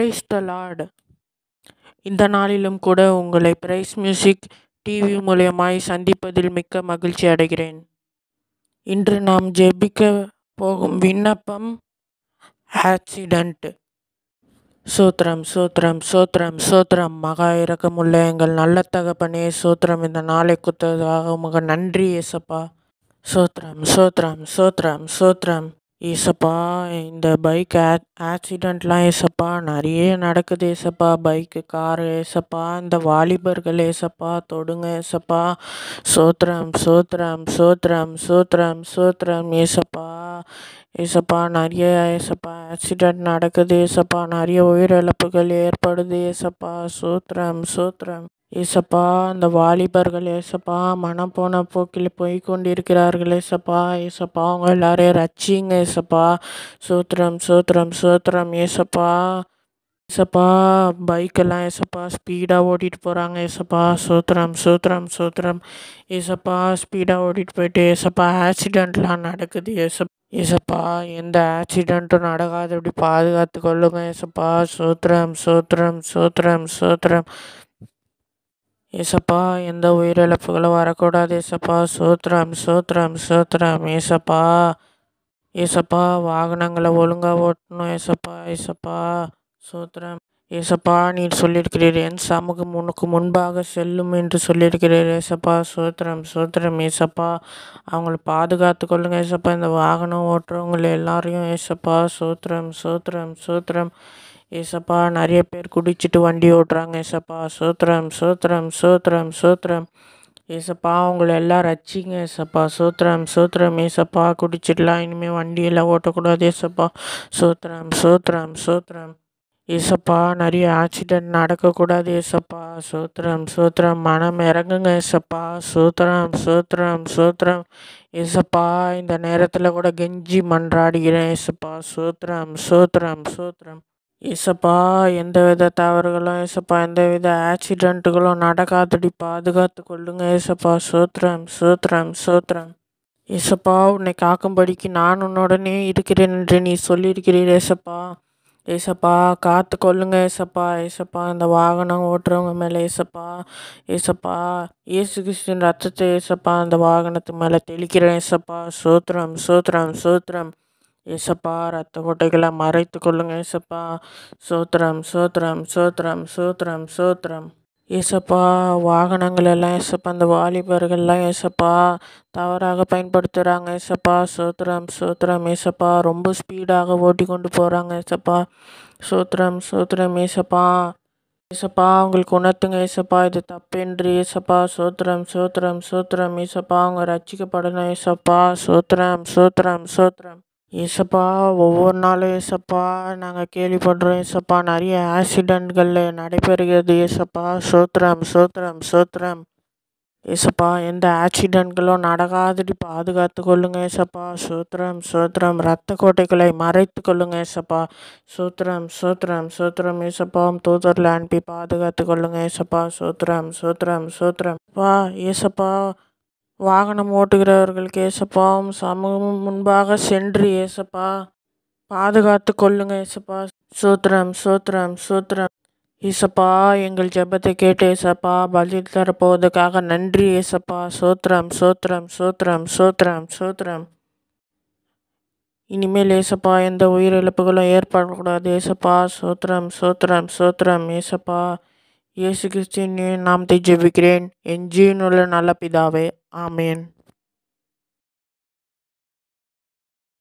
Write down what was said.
praise the Lord இந்த நாளிலும் கூட உங்களை பிரைஸ் மியூசிக் டிவி மூலியமாய் சந்திப்பதில் மிக்க மகிழ்ச்சி அடைகிறேன் இன்று நாம் ஜெபிக்க போகும் விண்ணப்பம் ஆக்சிடென்ட்டு சோத்ரம் சோத்ரம் சோத்ரம் சோத்ரம் மகா இறக்கமுள்ள எங்கள் நல்ல தகப்பனே சோத்ரம் இந்த நாளை குத்ததாக மிக நன்றி ஏசப்பா சோத்ரம் சோத்ரம் சோத்ரம் சோத்ரம் ஏசப்பா இந்த பைக் ஆக்சிடெண்ட்லாம் ஏசப்பா நிறைய நடக்குது ஏசப்பா பைக்கு காரு ஏசப்பா இந்த வாலிபர்கள் ஏசப்பா தொடுங்க ஏசப்பா சோத்ரம் சோத்ரம் சோத்ரம் சோத்ரம் சோத்ரம் ஏசப்பா ஏசப்பா நிறைய ஏசப்பா ஆக்சிடெண்ட் நடக்குது ஏசப்பா நிறைய உயிரிழப்புகள் ஏற்படுது ஏசப்பா சோத்ரம் சோத்ரம் ஏசப்பா அந்த வாலிபர்கள் ஏசப்பா மனம் போன போக்கில் போய் கொண்டிருக்கிறார்கள் ஏசப்பா ஏசப்பா அவங்க எல்லாரையும் ரச்சிங்க ஏசப்பா சோத்திரம் சோத்திரம் சோத்திரம் ஏசப்பா ஏசப்பா பைக்கெல்லாம் ஏசப்பா ஸ்பீடாக ஓட்டிகிட்டு போகிறாங்க ஏசப்பா சோத்திரம் சோத்திரம் சோத்திரம் ஏசப்பா ஸ்பீடாக ஓட்டிகிட்டு போயிட்டு ஏசப்பா ஆக்சிடெண்ட்லாம் நடக்குது ஏசப் ஏசப்பா எந்த ஆக்சிடெண்ட்டும் நடக்காதபடி பாதுகாத்து கொள்ளுங்க ஏசப்பா சோத்திரம் சோத்திரம் சோத்திரம் சோத்திரம் ஏசப்பா எந்த உயிரிழப்புகளும் வரக்கூடாது ஏசப்பா சூத்ரம் சூத்ரம் சூத்ரம் ஏசப்பா ஏசப்பா வாகனங்களை ஒழுங்காக ஓட்டணும் ஏசப்பா ஏசப்பா சூத்ரம் ஏசப்பா நீர் சொல்லியிருக்கிறீர் என் சமூகம் உனக்கு முன்பாக செல்லும் என்று சொல்லியிருக்கிறீர் ஏசப்பா சூத்ரம் சூத்ரம் ஏசப்பா அவங்களை பாதுகாத்து கொள்ளுங்க ஏசப்பா இந்த வாகனம் ஓட்டுறவங்களை எல்லாரையும் ஏசப்பா சூத்ரம் சூத்ரம் சூத்ரம் ஏசப்பா நிறைய பேர் குடிச்சிட்டு வண்டி ஓட்டுறாங்க ஏசப்பா சோத்ரம் சோத்ரம் சோத்ரம் சோத்ரம் ஏசப்பா அவங்கள எல்லாம் ரச்சிங்க ஏசப்பா சோத்ரம் சோத்ரம் ஏசப்பா குடிச்சிடலாம் இனிமேல் வண்டியெல்லாம் ஓட்டக்கூடாது ஏசப்பா சோத்ரம் சோத்ரம் சோத்ரம் ஏசப்பா நிறைய ஆக்சிடெண்ட் நடக்கக்கூடாது ஏசப்பா சோத்ரம் சோத்ரம் மனம் இறங்குங்க ஏசப்பா சோத்ரம் சோத்ரம் சோத்ரம் ஏசப்பா இந்த நேரத்தில் கூட கெஞ்சி மன்றாடுகிறேன் ஏசப்பா சோத்ரம் சோத்ரம் சோத்ரம் எந்த வித தவறுகளும் எந்த வித ஆக்சிடென்ட்டுகளும் நடக்காதடி பாதுகாத்து கொள்ளுங்க இசப்பா சோத்ரம் சோத்ரம் சோத்ரம் இசப்பா உன்னை காக்கும்படிக்கு நான் உன்னுடனே இருக்கிறேன் என்று நீ சொல்லியிருக்கிறீர் ஏசப்பா ஏசப்பா காத்து கொள்ளுங்க ஏசப்பா ஏசப்பா இந்த வாகனம் ஓட்டுறவங்க மேலே ஏசப்பா ஏசப்பா ஏசு கிறிஸ்தின் ரத்தத்தை ஏசப்பா அந்த வாகனத்து மேலே தெளிக்கிறேன் ஏசப்பா சோத்ரம் சோத்ரம் சோத்ரம் ஏசப்பா ரத்த கொட்டைகளை மறைத்து கொள்ளுங்க ஏசப்பா சோத்திரம் சோத்திரம் சோத்திரம் சோத்திரம் சோத்திரம் ஏசப்பா வாகனங்கள் எல்லாம் ஏசப்பா அந்த வாலிபர்கள்லாம் ஏசப்பா தவறாக பயன்படுத்துகிறாங்க ஏசப்பா சோத்திரம் சோத்திரம் ஏசப்பா ரொம்ப ஸ்பீடாக ஓட்டி கொண்டு போகிறாங்க ஏசப்பா சோத்திரம் சோத்திரம் ஏசப்பா ஏசப்பா அவங்களுக்கு உணர்த்துங்க ஏசப்பா இது தப்பென்று ஏசப்பா சோத்திரம் சோத்திரம் சோத்திரம் ஏசப்பா அவங்க ரச்சிக்கப்படணும் ஏசப்பா சோத்திரம் சோத்திரம் சோத்திரம் ஏசப்பா ஒவ்வொரு நாளும் ஏசப்பா நாங்கள் கேள்விப்படுறோம் ஏசப்பா நிறைய ஆக்சிடெண்ட்கள் நடைபெறுகிறது ஏசப்பா சோத்ரம் சோத்ரம் சோத்ரம் ஏசப்பா எந்த ஆக்சிடெண்ட்களும் நடக்காதடி பாதுகாத்து கொள்ளுங்க ஏசப்பா சோத்ரம் சோத்ரம் ரத்த கோட்டைகளை மறைத்து கொள்ளுங்க ஏசப்பா சோத்ரம் சோத்ரம் சோத்ரம் ஏசப்பாவும் தூதரில் அனுப்பி பாதுகாத்து கொள்ளுங்க ஏசப்பா சோத்ரம் சோத்ரம் சோத்ரம் பா ஏசப்பா வாகனம் ஓட்டுகிறவர்களுக்கு ஏசப்பா சமூகம் முன்பாக சென்று ஏசப்பா பாதுகாத்து கொள்ளுங்க ஏசப்பா சூத்திரம் சூத்திரம் சூத்திரம் ஈசப்பா எங்கள் ஜெபத்தை கேட்டு ஏசப்பா பதில் தரப்போவதுக்காக நன்றி ஏசப்பா சோத்ரம் சோத்ரம் சோத்ரம் சோத்ரம் சோத்ரம் இனிமேல் ஏசப்பா எந்த உயிரிழப்புகளும் ஏற்படக்கூடாது ஏசப்பா சோத்ரம் சோத்ரம் சோத்ரம் ஏசப்பா இயேசு கிறிஸ்தின் நாமத்தை ஜெபிக்கிறேன் என் ஜீவனுள்ள நல்ல பிதாவே ஆமேன்